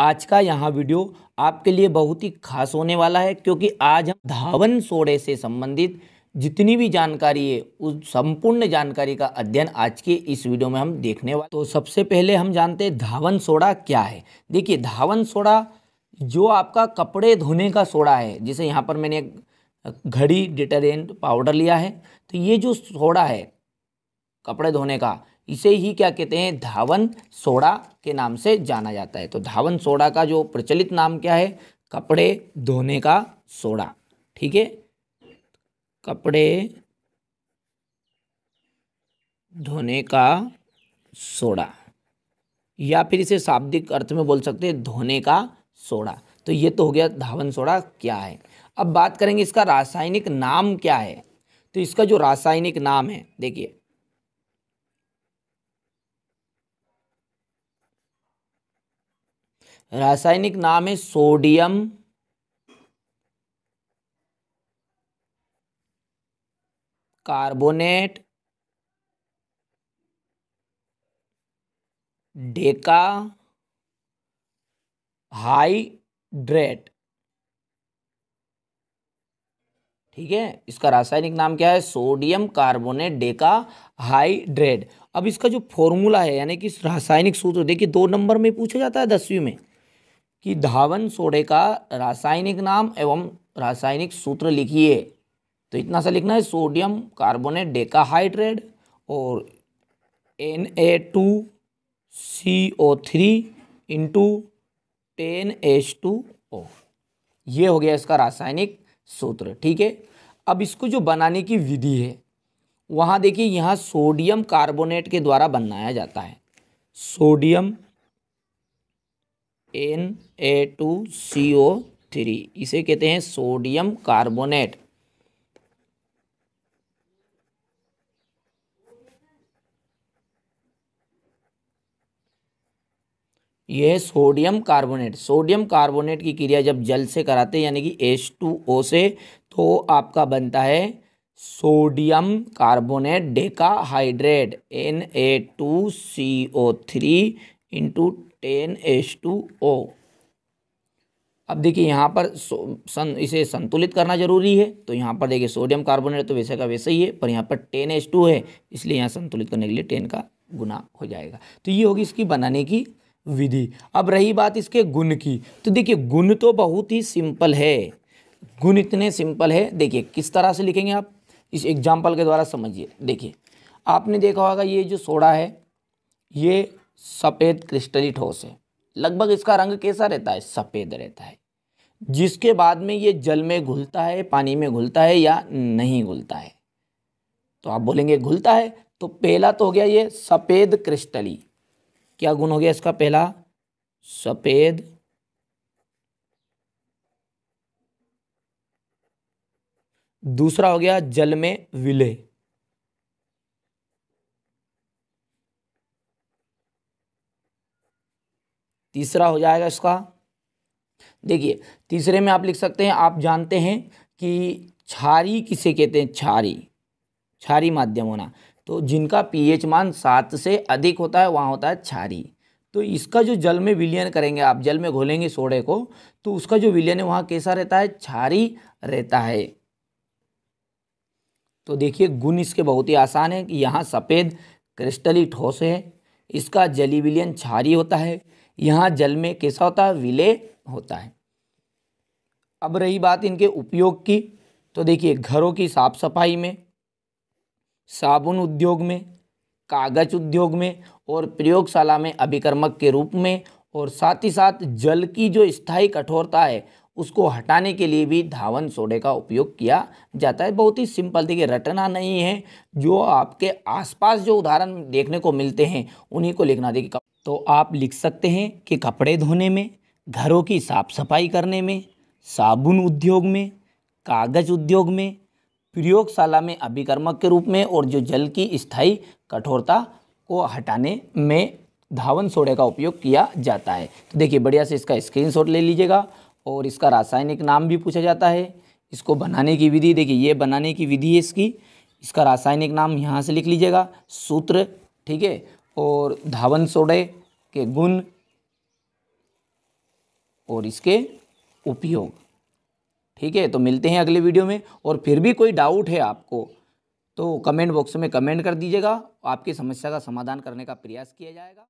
आज का यहाँ वीडियो आपके लिए बहुत ही खास होने वाला है क्योंकि आज हम धावन सोड़े से संबंधित जितनी भी जानकारी है उस संपूर्ण जानकारी का अध्ययन आज के इस वीडियो में हम देखने वाले तो सबसे पहले हम जानते हैं धावन सोडा क्या है देखिए धावन सोडा जो आपका कपड़े धोने का सोडा है जिसे यहाँ पर मैंने घड़ी डिटर्जेंट पाउडर लिया है तो ये जो सोडा है कपड़े धोने का इसे ही क्या कहते हैं धावन सोडा के नाम से जाना जाता है तो धावन सोडा का जो प्रचलित नाम क्या है कपड़े धोने का सोडा ठीक है कपड़े धोने का सोडा या फिर इसे शाब्दिक अर्थ में बोल सकते हैं धोने का सोडा तो ये तो हो गया धावन सोडा क्या है अब बात करेंगे इसका रासायनिक नाम क्या है तो इसका जो रासायनिक नाम है देखिए रासायनिक नाम है सोडियम कार्बोनेट डेका हाइड्रेट ठीक है इसका रासायनिक नाम क्या है सोडियम कार्बोनेट डेका हाइड्रेट अब इसका जो फॉर्मूला है यानी कि रासायनिक सूत्र देखिए दो नंबर में पूछा जाता है दसवीं में कि धावन सोडे का रासायनिक नाम एवं रासायनिक सूत्र लिखिए तो इतना सा लिखना है सोडियम कार्बोनेट डेकाहाइड्रेट और N A two C O three into ten H two O ये हो गया इसका रासायनिक सूत्र ठीक है अब इसको जो बनाने की विधि है वहाँ देखिए यहाँ सोडियम कार्बोनेट के द्वारा बनाया जाता है sodium N A two C O three इसे कहते हैं सोडियम कार्बोनेट यह सोडियम कार्बोनेट सोडियम कार्बोनेट की क्रिया जब जल से कराते हैं यानी कि एस टू ओ से तो आपका बनता है sodium carbonate decahydrate N A two C O three into ten H two O अब देखिए यहाँ पर सन इसे संतुलित करना जरूरी है तो यहाँ पर देखिए सोडियम कार्बोनेट तो वैसे का वैसे ही है पर यहाँ पर टेन एच टू है इसलिए यहाँ संतुलित करने के लिए टेन का गुना हो जाएगा तो ये होगी इसकी बनाने की विधि अब रही बात इसके गुण की तो देखिए गुण तो बहुत ही सिंपल है गुण इतने सिंपल है देखिए किस तरह से लिखेंगे आप इस एग्जाम्पल के द्वारा समझिए देखिए आपने देखा होगा ये जो सोडा है ये सफ़ेद क्रिस्टली ठोस है लगभग इसका रंग कैसा रहता है सफ़ेद रहता है जिसके बाद में ये जल में घुलता है पानी में घुलता है या नहीं घुलता है तो आप बोलेंगे घुलता है तो पहला तो हो गया ये सफ़ेद क्रिस्टली क्या गुण हो गया इसका पहला सफ़ेद दूसरा हो गया जल में विलय तीसरा हो जाएगा इसका देखिए तीसरे में आप लिख सकते हैं आप जानते हैं कि छारी किसे कहते हैं छारी छारी माध्यम होना तो जिनका पीएच मान सात से अधिक होता है वहाँ होता है छारी तो इसका जो जल में विलयन करेंगे आप जल में घोलेंगे सोडे को तो उसका जो विलयन है वहाँ कैसा रहता है छारी रहता है तो देखिए गुण इसके बहुत ही आसान है कि यहाँ सफ़ेद क्रिस्टली ठोस है इसका जली विलयन छारी होता है यहाँ जल में कैसा होता है विलय होता है अब रही बात इनके उपयोग की तो देखिए घरों की साफ सफाई में साबुन उद्योग में कागज उद्योग में और प्रयोगशाला में अभिकर्मक के रूप में और साथ ही साथ जल की जो स्थायी कठोरता है उसको हटाने के लिए भी धावन सोडे का उपयोग किया जाता है बहुत ही सिंपल देखिए रटना नहीं है जो आपके आसपास जो उदाहरण देखने को मिलते हैं उन्हीं को लिखना देखिए तो आप लिख सकते हैं कि कपड़े धोने में घरों की साफ सफाई करने में साबुन उद्योग में कागज उद्योग में प्रयोगशाला में अभिकर्मक के रूप में और जो जल की स्थायी कठोरता को हटाने में धावन सोडे का उपयोग किया जाता है तो देखिए बढ़िया से इसका स्क्रीनशॉट ले लीजिएगा और इसका रासायनिक नाम भी पूछा जाता है इसको बनाने की विधि देखिए ये बनाने की विधि है इसकी इसका रासायनिक नाम यहाँ से लिख लीजिएगा सूत्र ठीक है और धावन सोडे के गुण और इसके उपयोग ठीक है तो मिलते हैं अगले वीडियो में और फिर भी कोई डाउट है आपको तो कमेंट बॉक्स में कमेंट कर दीजिएगा आपकी समस्या का समाधान करने का प्रयास किया जाएगा